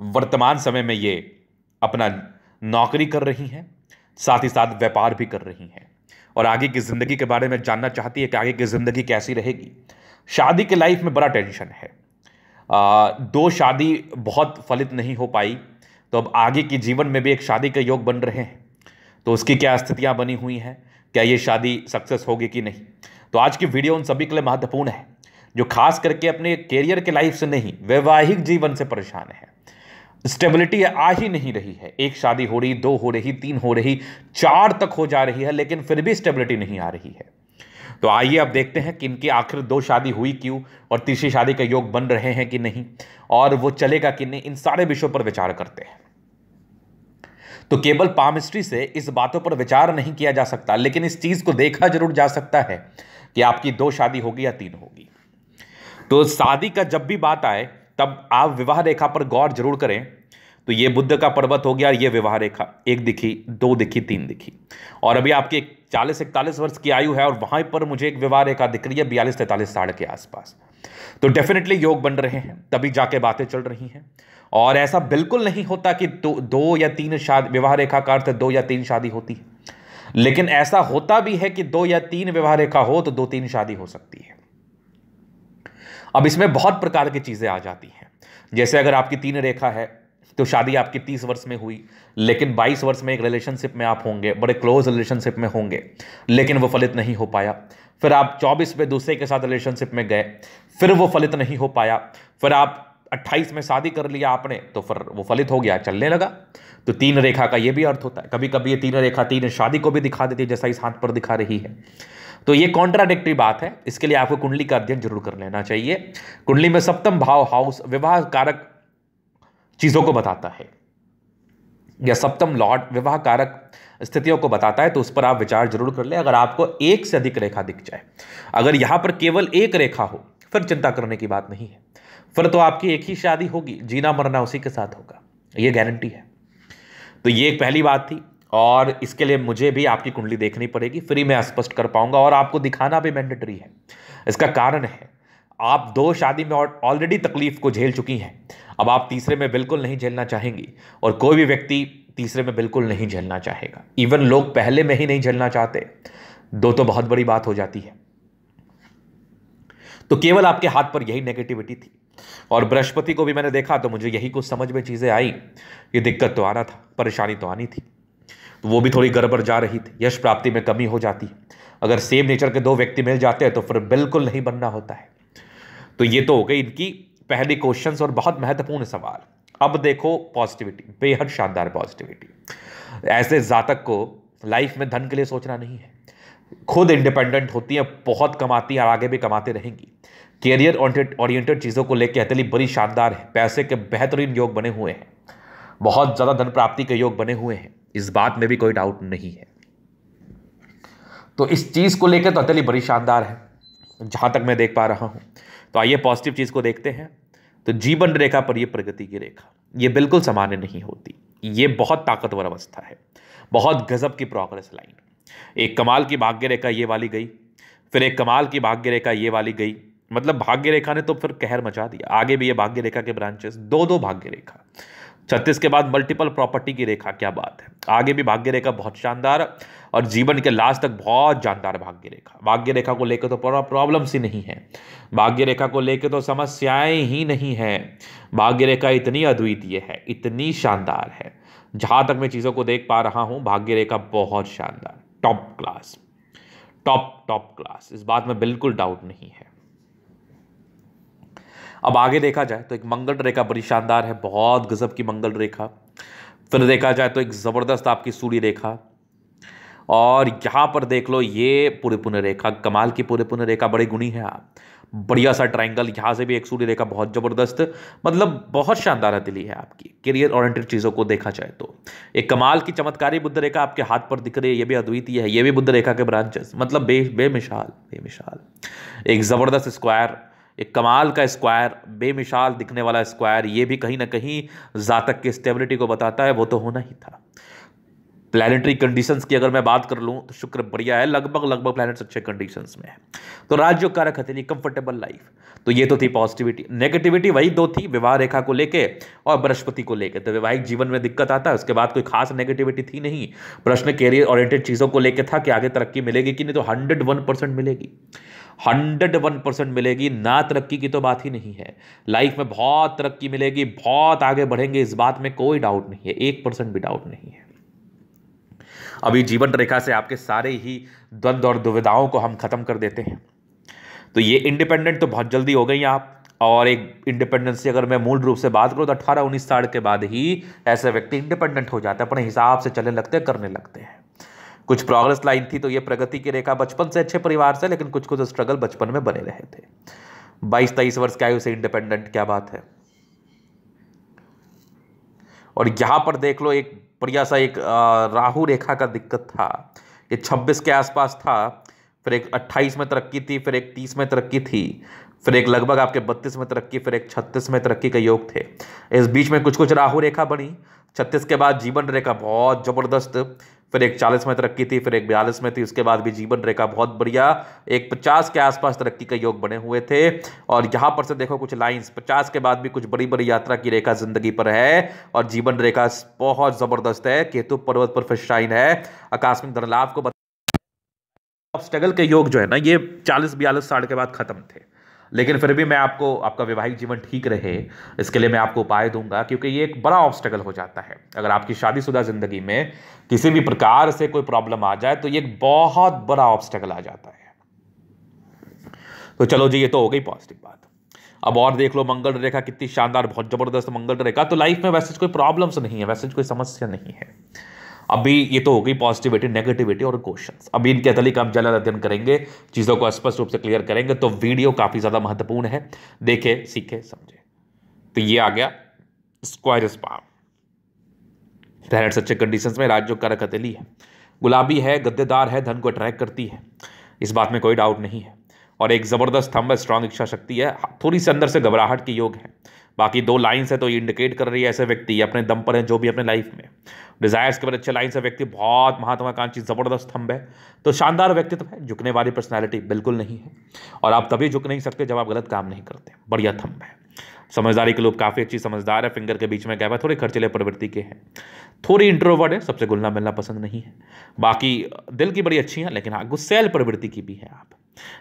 वर्तमान समय में ये अपना नौकरी कर रही हैं साथ ही साथ व्यापार भी कर रही हैं और आगे की ज़िंदगी के बारे में जानना चाहती है कि आगे की ज़िंदगी कैसी रहेगी शादी के लाइफ में बड़ा टेंशन है आ, दो शादी बहुत फलित नहीं हो पाई तो अब आगे के जीवन में भी एक शादी के योग बन रहे हैं तो उसकी क्या स्थितियाँ बनी हुई हैं क्या ये शादी सक्सेस होगी कि नहीं तो आज की वीडियो उन सभी के लिए महत्वपूर्ण है जो खास करके अपने करियर के लाइफ से नहीं वैवाहिक जीवन से परेशान है स्टेबिलिटी आ ही नहीं रही है एक शादी हो रही दो हो रही तीन हो रही चार तक हो जा रही है लेकिन फिर भी स्टेबिलिटी नहीं आ रही है तो आइए अब देखते हैं कि इनकी आखिर दो शादी हुई क्यों और तीसरी शादी का योग बन रहे हैं कि नहीं और वो चलेगा कि नहीं इन सारे विषयों पर विचार करते हैं तो केवल पामिस्ट्री से इस बातों पर विचार नहीं किया जा सकता लेकिन इस चीज़ को देखा जरूर जा सकता है कि आपकी दो शादी होगी या तीन होगी तो शादी का जब भी बात आए तब आप विवाह रेखा पर गौर जरूर करें तो ये बुद्ध का पर्वत हो गया और ये विवाह रेखा एक दिखी दो दिखी तीन दिखी और अभी आपकी चालीस इकतालीस वर्ष की आयु है और वहां पर मुझे एक विवाह रेखा दिख रही है बयालीस तैंतालीस साढ़ के आसपास तो डेफिनेटली योग बन रहे हैं तभी जाके बातें चल रही हैं और ऐसा बिल्कुल नहीं होता कि दो, दो या तीन शादी विवाह रेखा का अर्थ दो या तीन शादी होती है लेकिन ऐसा होता भी है कि दो या तीन विवाह रेखा हो तो दो तीन शादी हो सकती है अब इसमें बहुत प्रकार की चीज़ें आ जाती हैं जैसे अगर आपकी तीन रेखा है तो शादी आपकी तीस वर्ष में हुई लेकिन बाईस वर्ष में एक रिलेशनशिप में आप होंगे बड़े क्लोज रिलेशनशिप में होंगे लेकिन वो फलित नहीं हो पाया फिर आप चौबीस में दूसरे के साथ रिलेशनशिप में गए फिर वो फलित नहीं हो पाया फिर आप अट्ठाईस में शादी कर लिया आपने तो फिर वो फलित हो गया चलने लगा तो तीन रेखा का ये भी अर्थ होता है कभी कभी ये तीन रेखा तीन शादी को भी दिखा देती है जैसा इस हाथ पर दिखा रही है तो ये कॉन्ट्राडिक्टी बात है इसके लिए आपको कुंडली का अध्ययन जरूर कर लेना चाहिए कुंडली में सप्तम भाव हाउस विवाह कारक चीज़ों को बताता है या सप्तम लॉर्ड विवाह कारक स्थितियों को बताता है तो उस पर आप विचार जरूर कर लें अगर आपको एक से अधिक रेखा दिख जाए अगर यहाँ पर केवल एक रेखा हो फिर चिंता करने की बात नहीं है फिर तो आपकी एक ही शादी होगी जीना मरना उसी के साथ होगा ये गारंटी है तो ये एक पहली बात थी और इसके लिए मुझे भी आपकी कुंडली देखनी पड़ेगी फ्री में स्पष्ट कर पाऊंगा और आपको दिखाना भी मैंडेटरी है इसका कारण है आप दो शादी में ऑलरेडी तकलीफ को झेल चुकी हैं अब आप तीसरे में बिल्कुल नहीं झेलना चाहेंगी और कोई भी व्यक्ति तीसरे में बिल्कुल नहीं झेलना चाहेगा इवन लोग पहले में ही नहीं झेलना चाहते दो तो बहुत बड़ी बात हो जाती है तो केवल आपके हाथ पर यही नेगेटिविटी थी और बृहस्पति को भी मैंने देखा तो मुझे यही कुछ समझ में चीज़ें आई ये दिक्कत तो आना था परेशानी तो आनी थी तो वो भी थोड़ी गड़बड़ जा रही थी यश प्राप्ति में कमी हो जाती अगर सेम नेचर के दो व्यक्ति मिल जाते हैं तो फिर बिल्कुल नहीं बनना होता है तो ये तो हो गई इनकी पहली क्वेश्चंस और बहुत महत्वपूर्ण सवाल अब देखो पॉजिटिविटी बेहद शानदार पॉजिटिविटी ऐसे जातक को लाइफ में धन के लिए सोचना नहीं है खुद इंडिपेंडेंट होती हैं बहुत कमाती हैं और आगे भी कमाते रहेंगी कैरियर ओरिएंटेड चीज़ों को लेकर हथेली बड़ी शानदार है पैसे के बेहतरीन योग बने हुए हैं बहुत ज़्यादा धन प्राप्ति के योग बने हुए हैं इस बात में भी कोई डाउट नहीं है तो इस चीज़ को लेकर तो अतली बड़ी शानदार है जहां तक मैं देख पा रहा हूं तो आइए पॉजिटिव चीज़ को देखते हैं तो जीवन रेखा पर यह प्रगति की रेखा यह बिल्कुल सामान्य नहीं होती ये बहुत ताकतवर अवस्था है बहुत गजब की प्रोग्रेस लाइन एक कमाल की भाग्य रेखा ये वाली गई फिर एक कमाल की भाग्य रेखा ये वाली गई मतलब भाग्य रेखा ने तो फिर कहर मचा दिया आगे भी ये भाग्य रेखा के ब्रांचेस दो दो भाग्य रेखा छत्तीस के बाद मल्टीपल प्रॉपर्टी की रेखा क्या बात है आगे भी भाग्य रेखा बहुत शानदार और जीवन के लास्ट तक बहुत जानदार भाग्य रेखा भाग्य रेखा को लेकर तो प्रॉब्लम्स ही नहीं है भाग्य रेखा को लेकर तो समस्याएं ही नहीं है भाग्य रेखा इतनी अद्वितीय है इतनी शानदार है जहाँ तक मैं चीज़ों को देख पा रहा हूँ भाग्य रेखा बहुत शानदार top class top top class इस बात में बिल्कुल डाउट नहीं है अब आगे देखा जाए तो एक मंगल रेखा बड़ी शानदार है बहुत गजब की मंगल रेखा फिर देखा जाए तो एक ज़बरदस्त आपकी सूर्य रेखा और यहाँ पर देख लो ये पूरे पुण्य रेखा कमाल की पूरे पुण्य रेखा बड़ी गुणी है आप बढ़िया सा ट्रायंगल यहाँ से भी एक सूर्य रेखा बहुत ज़बरदस्त मतलब बहुत शानदार दिली है आपकी करियर ओरिएंटेड चीज़ों को देखा जाए तो एक कमाल की चमत्कारी बुद्ध रेखा आपके हाथ पर दिख रही है ये भी अद्वितीय है ये भी बुद्ध रेखा के ब्रांचेस मतलब बे बेमिसाल बेमिसाल एक ज़बरदस्त स्क्वायर एक कमाल का स्क्वायर बेमिसाल दिखने वाला स्क्वायर ये भी कहीं ना कहीं जातक की स्टेबिलिटी को बताता है वो तो होना ही था प्लानिटरी कंडीशंस की अगर मैं बात कर लूँ तो शुक्र बढ़िया है लगभग लगभग प्लैनेट्स अच्छे कंडीशंस में है तो का कारक हथेली कंफर्टेबल लाइफ तो ये तो थी पॉजिटिविटी नेगेटिविटी वही दो थी विवाह रेखा को लेके और बृहस्पति को लेके तो वैवाहिक जीवन में दिक्कत आता है उसके बाद कोई खास नेगेटिविटी थी नहीं प्रश्न कैरियर ओरिएंटेड चीज़ों को लेकर था कि आगे तरक्की मिलेगी कि नहीं तो हंड्रेड मिलेगी हंड्रेड वन परसेंट मिलेगी ना तरक्की की तो बात ही नहीं है लाइफ में बहुत तरक्की मिलेगी बहुत आगे बढ़ेंगे इस बात में कोई डाउट नहीं है एक परसेंट भी डाउट नहीं है अभी जीवन रेखा से आपके सारे ही द्वंद्व और दुविधाओं को हम खत्म कर देते हैं तो ये इंडिपेंडेंट तो बहुत जल्दी हो गई आप और एक इंडिपेंडेंसी अगर मैं मूल रूप से बात करूँ तो अट्ठारह उन्नीस साल के बाद ही ऐसे व्यक्ति इंडिपेंडेंट हो जाते हैं अपने हिसाब से चलने लगते हैं करने लगते हैं कुछ प्रोग्रेस लाइन थी तो ये प्रगति की रेखा बचपन से अच्छे परिवार से लेकिन कुछ कुछ स्ट्रगल बचपन में बने रहे थे बाईस तेईस वर्ष की आयु से इंडिपेंडेंट क्या बात है और यहाँ पर देख लो एक बढ़िया सा एक राहु रेखा का दिक्कत था ये 26 के आसपास था फिर एक 28 में तरक्की थी फिर एक 30 में तरक्की थी फिर एक लगभग आपके 32 में तरक्की फिर एक 36 में तरक्की का योग थे इस बीच में कुछ कुछ राहु रेखा बनी छत्तीस के बाद जीवन रेखा बहुत ज़बरदस्त फिर एक चालीस में तरक्की थी फिर एक बयालीस में थी उसके बाद भी जीवन रेखा बहुत बढ़िया एक पचास के आसपास तरक्की का योग बने हुए थे और यहाँ पर से देखो कुछ लाइंस पचास के बाद भी कुछ बड़ी बड़ी यात्रा की रेखा जिंदगी पर है और जीवन रेखा बहुत ज़बरदस्त है केतु पर्वत पर फिर शाइन है आकाशमिक धनलाभ को स्ट्रगल के योग जो है ना ये चालीस बयालीस साल के बाद खत्म थे लेकिन फिर भी मैं आपको आपका वैवाहिक जीवन ठीक रहे इसके लिए मैं आपको उपाय दूंगा क्योंकि ये एक बड़ा ऑब्स्टेकल हो जाता है अगर आपकी शादीशुदा ज़िंदगी में किसी भी प्रकार से कोई प्रॉब्लम आ जाए तो ये एक बहुत बड़ा ऑब्स्टेकल आ जाता है तो चलो जी ये तो हो गई पॉजिटिव बात अब और देख लो मंगल रेखा कितनी शानदार बहुत ज़बरदस्त मंगल रेखा तो लाइफ में वैसे तो कोई प्रॉब्लम्स नहीं है वैसे तो कोई समस्या नहीं है अभी ये तो हो गई पॉजिटिविटी नेगेटिविटी और क्वेश्चन अभी इनके का हम जल्द अध्ययन करेंगे चीज़ों को स्पष्ट रूप से क्लियर करेंगे तो वीडियो काफ़ी ज़्यादा महत्वपूर्ण है देखे सीखे समझे तो ये आ गया स्क्वायर स्पाम पैरेट्स अच्छे कंडीशन में राज्यों का रकतली है गुलाबी है गद्देदार है धन को अट्रैक्ट करती है इस बात में कोई डाउट नहीं है और एक ज़बरदस्त थम्ब स्ट्रांग इच्छा शक्ति है थोड़ी सी अंदर से घबराहट के योग है बाकी दो लाइन्स है तो ये इंडिकेट कर रही है ऐसे व्यक्ति अपने दम पर हैं जो भी अपने लाइफ में डिजायर्स के बाद अच्छे लाइन्स है व्यक्ति बहुत महात्माकांक्षी ज़बरदस्त स्तंभ है तो शानदार व्यक्तित्व है झुकने वाली पर्सनैलिटी बिल्कुल नहीं है और आप तभी झुक नहीं सकते जब आप गलत काम नहीं करते बढ़िया थम्भ है समझदारी के लोग काफ़ी अच्छी समझदार है फिंगर के बीच में गैप है थोड़े खर्चिले प्रवृत्ति के हैं थोड़ी इंट्रोवर्ड है सबसे घुलना मिलना पसंद नहीं है बाकी दिल की बड़ी अच्छी है लेकिन हाँ गुस्सेल प्रवृत्ति की भी है आप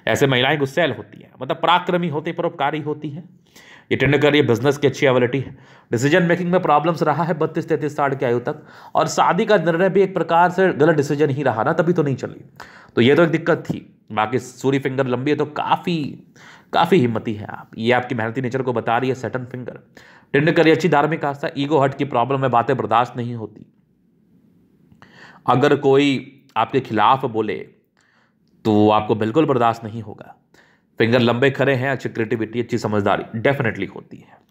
ऐसे महिलाएं गुस्सेल होती हैं मतलब पराक्रमी होती परोपकारी होती हैं ये रही है बिजनेस की अच्छी एबिलिटी है डिसीजन मेकिंग में प्रॉब्लम्स रहा है बत्तीस तैंतीस साठ की आयु तक और शादी का निर्णय भी एक प्रकार से गलत डिसीजन ही रहा ना तभी तो नहीं चली तो ये तो एक दिक्कत थी बाकी सूरी फिंगर लंबी है तो काफ़ी काफ़ी हिम्मती है आप ये आपकी मेहनती नेचर को बता रही है सेटन फिंगर टेंड करिए अच्छी धार्मिक आस्था ईगो हट की प्रॉब्लम में बातें बर्दाश्त नहीं होती अगर कोई आपके खिलाफ बोले तो आपको बिल्कुल बर्दाश्त नहीं होगा फिंगर लंबे खड़े हैं अच्छी क्रिएटिविटी अच्छी समझदारी डेफिनेटली होती है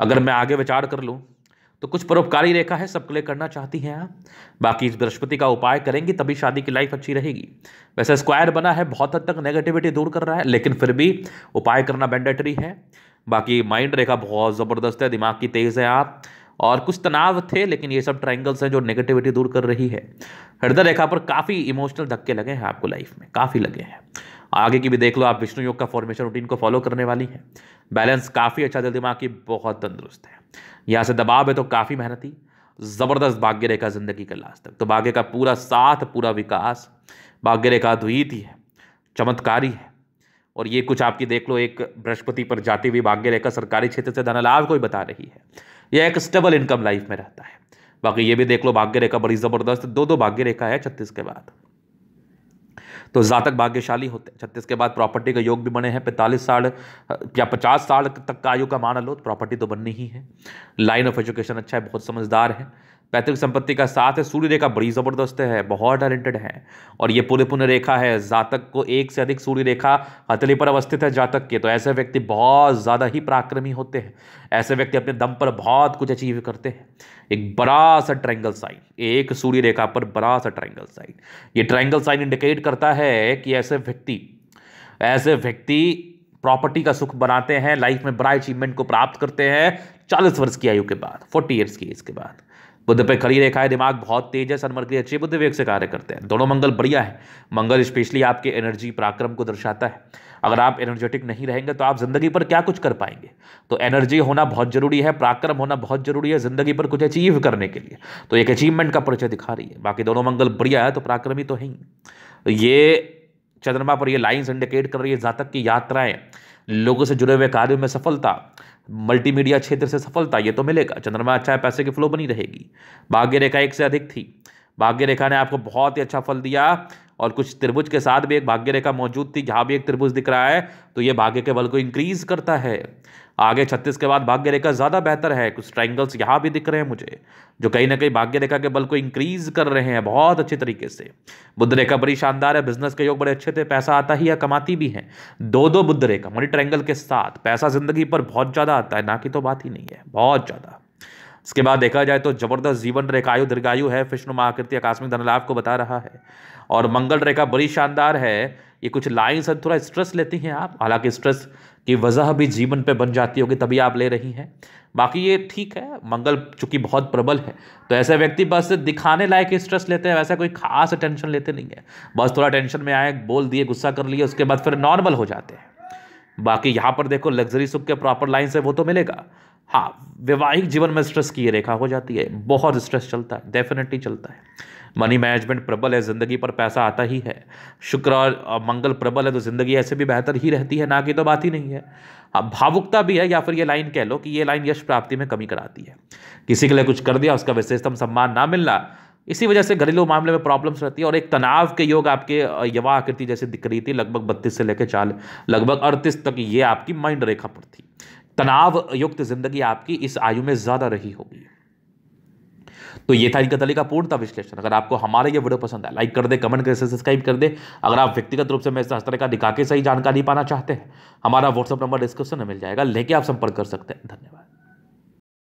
अगर मैं आगे विचार कर लूँ तो कुछ परोपकारी रेखा है सबके लिए करना चाहती हैं आप बाकी इस बृहस्पति का उपाय करेंगी तभी शादी की लाइफ अच्छी रहेगी वैसे स्क्वायर बना है बहुत हद तक नेगेटिविटी दूर कर रहा है लेकिन फिर भी उपाय करना मैंडेटरी है बाकी माइंड रेखा बहुत ज़बरदस्त है दिमाग की तेज़ है आप और कुछ तनाव थे लेकिन ये सब ट्राइंगल्स हैं जो नेगेटिविटी दूर कर रही है हृदय रेखा पर काफ़ी इमोशनल धक्के लगे हैं आपको लाइफ में काफ़ी लगे हैं आगे की भी देख लो आप विष्णु योग का फॉर्मेशन रूटीन को फॉलो करने वाली हैं बैलेंस काफ़ी अच्छा दिल दिमाग की बहुत तंदुरुस्त है यहाँ से दबाव है तो काफ़ी मेहनती ज़बरदस्त भाग्य रेखा जिंदगी का लास्ट तक तो भाग्य का पूरा साथ पूरा विकास भाग्य रेखा अद्वैत ही है चमत्कारी है और ये कुछ आपकी देख लो एक बृहस्पति पर जाती हुई भाग्य रेखा सरकारी क्षेत्र से धनलाभ को ही बता रही है यह एक स्टेबल इनकम लाइफ में रहता है बाकी ये भी देख लो भाग्य रेखा बड़ी ज़बरदस्त दो दो भाग्य रेखा है छत्तीस के बाद तो जातक भाग्यशाली होते हैं छत्तीस के बाद प्रॉपर्टी का योग भी बने हैं पैंतालीस साल या पचास साल तक का आयु का मान लो तो प्रॉपर्टी तो बननी ही है लाइन ऑफ एजुकेशन अच्छा है बहुत समझदार है पैतृक संपत्ति का साथ है सूर्य रेखा बड़ी ज़बरदस्त है बहुत टैलेंटेड है और ये पूरे पुण्य रेखा है जातक को एक से अधिक सूर्य रेखा हथेली पर अवस्थित है जातक के तो ऐसे व्यक्ति बहुत ज़्यादा ही पराक्रमी होते हैं ऐसे व्यक्ति अपने दम पर बहुत कुछ अचीव करते हैं एक बड़ा सा ट्रैंगल साइन एक सूर्य रेखा पर बड़ा सा ट्रैंगल साइन ये ट्रैंगल साइन इंडिकेट करता है है कि ऐसे व्यक्ति ऐसे व्यक्ति प्रॉपर्टी का सुख बनाते हैं लाइफ में बड़ा अचीवमेंट को प्राप्त करते हैं चालीस वर्ष की आयु के बाद फोर्टी ईयर्स की एज के बाद बुद्ध पे खड़ी रेखा है दिमाग बहुत तेज है सनमर्ग अच्छे बुद्ध वेग से कार्य करते हैं दोनों मंगल बढ़िया है मंगल स्पेशली आपके एनर्जी पराक्रम को दर्शाता है अगर आप एनर्जेटिक नहीं रहेंगे तो आप ज़िंदगी पर क्या कुछ कर पाएंगे तो एनर्जी होना बहुत ज़रूरी है पराक्रम होना बहुत ज़रूरी है ज़िंदगी पर कुछ अचीव करने के लिए तो एक अचीवमेंट का परिचय दिखा रही है बाकी दोनों मंगल बढ़िया है तो पराक्रमी तो है ही तो ये चंद्रमा पर ये लाइंस इंडिकेट कर रही है जातक की यात्राएं लोगों से जुड़े हुए कार्यों में सफलता मल्टीमीडिया क्षेत्र से सफलता ये तो मिलेगा चंद्रमा अच्छा है पैसे की फ्लो बनी रहेगी भाग्य रेखा एक से अधिक थी भाग्य रेखा ने आपको बहुत ही अच्छा फल दिया और कुछ त्रिभुज के साथ भी एक भाग्य रेखा मौजूद थी जहाँ भी एक त्रिभुज दिख रहा है तो ये भाग्य के बल को इंक्रीज करता है आगे छत्तीस के बाद भाग्य रेखा ज़्यादा बेहतर है कुछ ट्राइंगल्स यहाँ भी दिख रहे हैं मुझे जो कहीं ना कहीं भाग्य रेखा के बल को इंक्रीज कर रहे हैं बहुत अच्छे तरीके से बुद्ध रेखा बड़ी शानदार है बिजनेस के योग बड़े अच्छे थे पैसा आता ही या कमाती भी है दो दो बुद्ध रेखा मनी ट्राइंगल के साथ पैसा जिंदगी पर बहुत ज़्यादा आता है ना कि तो बात ही नहीं है बहुत ज़्यादा इसके बाद देखा जाए तो जबरदस्त जीवन रेखायु दीर्घायु है विष्णु महाकृति आकस्मिक धनलाभ को बता रहा है और मंगल रेखा बड़ी शानदार है ये कुछ लाइन्स है थोड़ा स्ट्रेस लेती हैं आप हालांकि स्ट्रेस की वजह भी जीवन पे बन जाती होगी तभी आप ले रही हैं बाकी ये ठीक है मंगल चूंकि बहुत प्रबल है तो ऐसे व्यक्ति बस दिखाने लायक स्ट्रेस लेते हैं वैसा कोई खास टेंशन लेते नहीं है बस थोड़ा टेंशन में आए बोल दिए गुस्सा कर लिए उसके बाद फिर नॉर्मल हो जाते हैं बाकी यहाँ पर देखो लग्जरी सुख के प्रॉपर लाइन से वो तो मिलेगा हाँ वैवाहिक जीवन में स्ट्रेस की ये रेखा हो जाती है बहुत स्ट्रेस चलता है डेफिनेटली चलता है मनी मैनेजमेंट प्रबल है ज़िंदगी पर पैसा आता ही है शुक्र और मंगल प्रबल है तो ज़िंदगी ऐसे भी बेहतर ही रहती है ना कि तो बात ही नहीं है अब हाँ, भावुकता भी है या फिर ये लाइन कह लो कि ये लाइन यश प्राप्ति में कमी कराती है किसी के लिए कुछ कर दिया उसका विशेषतम सम्मान ना मिलना इसी वजह से घरेलू मामले में प्रॉब्लम्स रहती है और एक तनाव के योग आपके यवा आकृति जैसे दिख रही थी लगभग बत्तीस से लेकर चाल लगभग अड़तीस तक ये आपकी माइंड रेखा पर थी तनाव युक्त जिंदगी आपकी इस आयु में ज़्यादा रही होगी तो ये था इनका तली का पूर्णता विश्लेषण अगर आपको हमारा ये वीडियो पसंद है लाइक कर दे कमेंट कर सब्सक्राइब कर दे अगर आप व्यक्तिगत रूप से मैं इस तरह का दिखा के सही जानकारी पाना चाहते हैं हमारा व्हाट्सअप नंबर डिस्क्रिप्शन में मिल जाएगा लेके आप संपर्क कर सकते हैं धन्यवाद